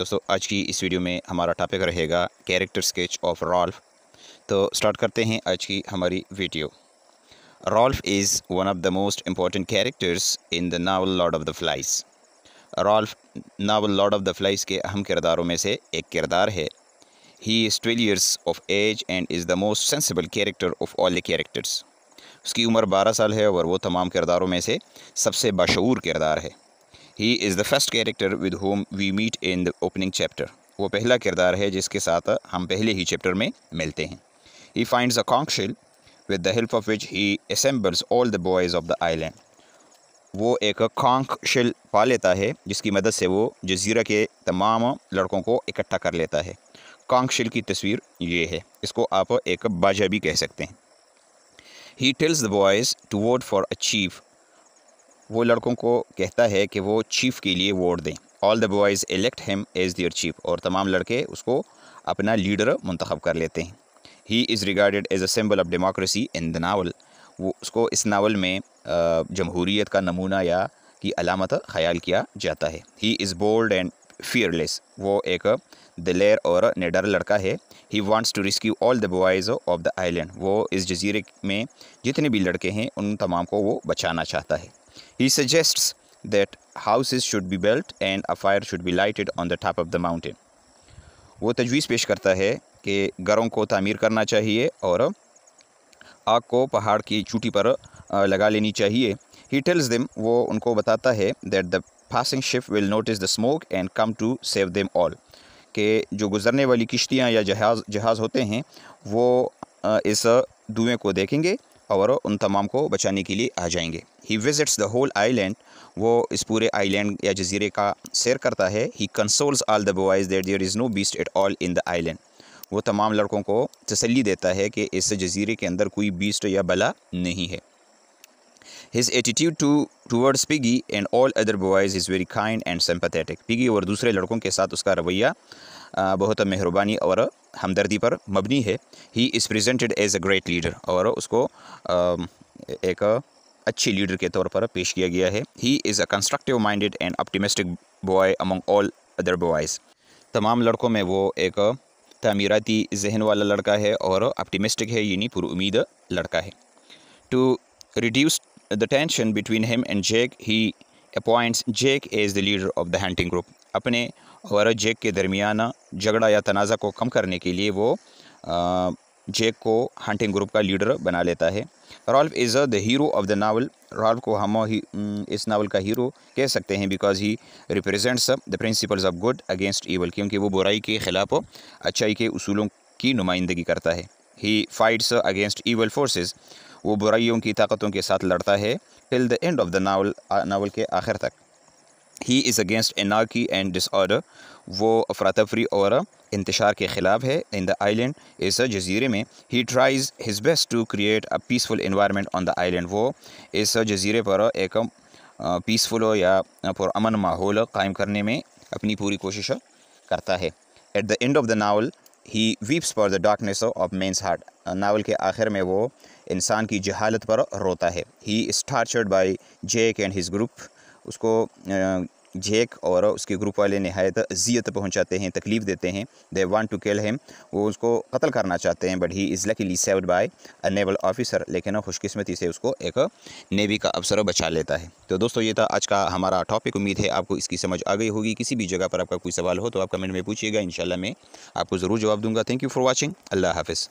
दोस्तों आज की इस वीडियो में हमारा टॉपिक रहेगा कैरेक्टर स्केच ऑफ रॉल्फ तो स्टार्ट करते हैं आज की हमारी video Ralph is one of the most important characters in the novel Lord of the Flies Ralph novel Lord of the Flies के अहम किरदारों में से एक किरदार है he is twelve years of age and is the most sensible character of all the characters उसकी उम्र बारह साल है और वो तमाम किरदारों में से सबसे बाशूर किरदार है he is the first character with whom we meet in the opening chapter वो पहला किरदार है जिसके साथ हम पहले ही चैप्टर में मिलते हैं he finds a conch shell with the help of which he assembles all the boys of the island वो एक कॉन्ख शिल पा लेता है जिसकी मदद से वो जजीरा के तमाम लड़कों को इकट्ठा कर लेता है कॉन्ख शिल की तस्वीर ये है इसको आप एक बाजा भी कह सकते हैं he tells the boys to vote for a chief वो लड़कों को कहता है कि वो चीफ के लिए वोट दें all the boys elect him as their chief और तमाम लड़के उसको अपना लीडर मंतखब कर लेते हैं he is regarded as a symbol of democracy in the novel वो उसको इस नावल में जमहूरीत का नमूना या की अलामत ख्याल किया जाता है he is bold and fearless वो एक दलेर और निडर लड़का है he wants to rescue all the boys of the island वो इस जजीरे में जितने भी लड़के हैं उन तमाम को वो बचाना चाहता है He suggests that houses should be built and a fire should be lighted on the top of the mountain. वो तजवीज़ पेश करता है कि घरों को तामीर करना चाहिए और आग को पहाड़ की चूटी पर लगा लेनी चाहिए ही टेल्स दिम वो उनको बताता है that the passing ship will notice the smoke and come to save them all के जो गुज़रने वाली किश्तियाँ या जहाज़ जहाज़ होते हैं वो इस धुएँ को देखेंगे और उन तमाम को बचाने के लिए आ जाएंगे he visits the whole island वो इस पूरे आइलैंड या जजीरे का सैर करता है he consoles all the boys that there is no beast at all in the island वो तमाम लड़कों को तसली देता है कि इस जजीरे के अंदर कोई बीस्ट या बला नहीं है His attitude to towards Piggy and all other boys is very kind and sympathetic. Piggy और दूसरे लड़कों के साथ उसका रवैया बहुत मेहरबानी और हमदर्दी पर मबनी है he is presented as a great leader और उसको एक अच्छे लीडर के तौर पर पेश किया गया है he is a constructive minded and optimistic boy among all other boys तमाम लड़कों में वो एक तमीराती जहन वाला लड़का है और ऑप्टिमिस्टिक है यानी पुरुद लड़का है to reduce the tension between him and Jack he appoints Jack as the leader of the hunting group अपने और जैक के दरमियाना झगड़ा या तनाज़ा को कम करने के लिए वो जैक को हंटिंग ग्रुप का लीडर बना लेता है Ralph is the hero of the novel Ralph को हम ही, mm, इस नावल का हीरो कह सकते हैं because he represents the principles of good against evil क्योंकि वो बुराई के ख़िलाफ़ अच्छाई के असूलों की नुमाइंदगी करता है he fights against evil forces वो बुराइयों की ताकतों के साथ लड़ता है till the end of the novel novel के आखिर तक ही इज़ अगेंस्ट एनाकी एंड डिसऑर्डर वो अफरा तफरी और इंतशार के ख़िलाफ़ है इन द आइलैंड इस जजीरे में he tries his best to create a peaceful environment on the island वो इस जजीरे पर एक पीसफुल या पुरान माहौल कायम करने में अपनी पूरी कोशिश करता है at the end of the novel he weeps for the darkness of man's heart novel के आखिर में वो इंसान की जहालत पर रोता है he is tortured by Jack and his group उसको झेक और उसके ग्रुप वाले नहायत अजियत पहुँचाते हैं तकलीफ़ देते हैं they want to kill him वो उसको कत्ल करना चाहते हैं but he is luckily saved by a naval officer लेकिन खुशकस्मती से उसको एक नेवी का अफसर बचा लेता है तो दोस्तों ये था आज का हमारा टॉपिक उम्मीद है आपको इसकी समझ आ गई होगी किसी भी जगह पर आपका कोई सवाल हो तो आप कमेंट में पूछिएगा इन मैं आपको ज़रूर जवाब दूंगा थैंक यू फॉर वॉचिंग अल्लाह हाफिज़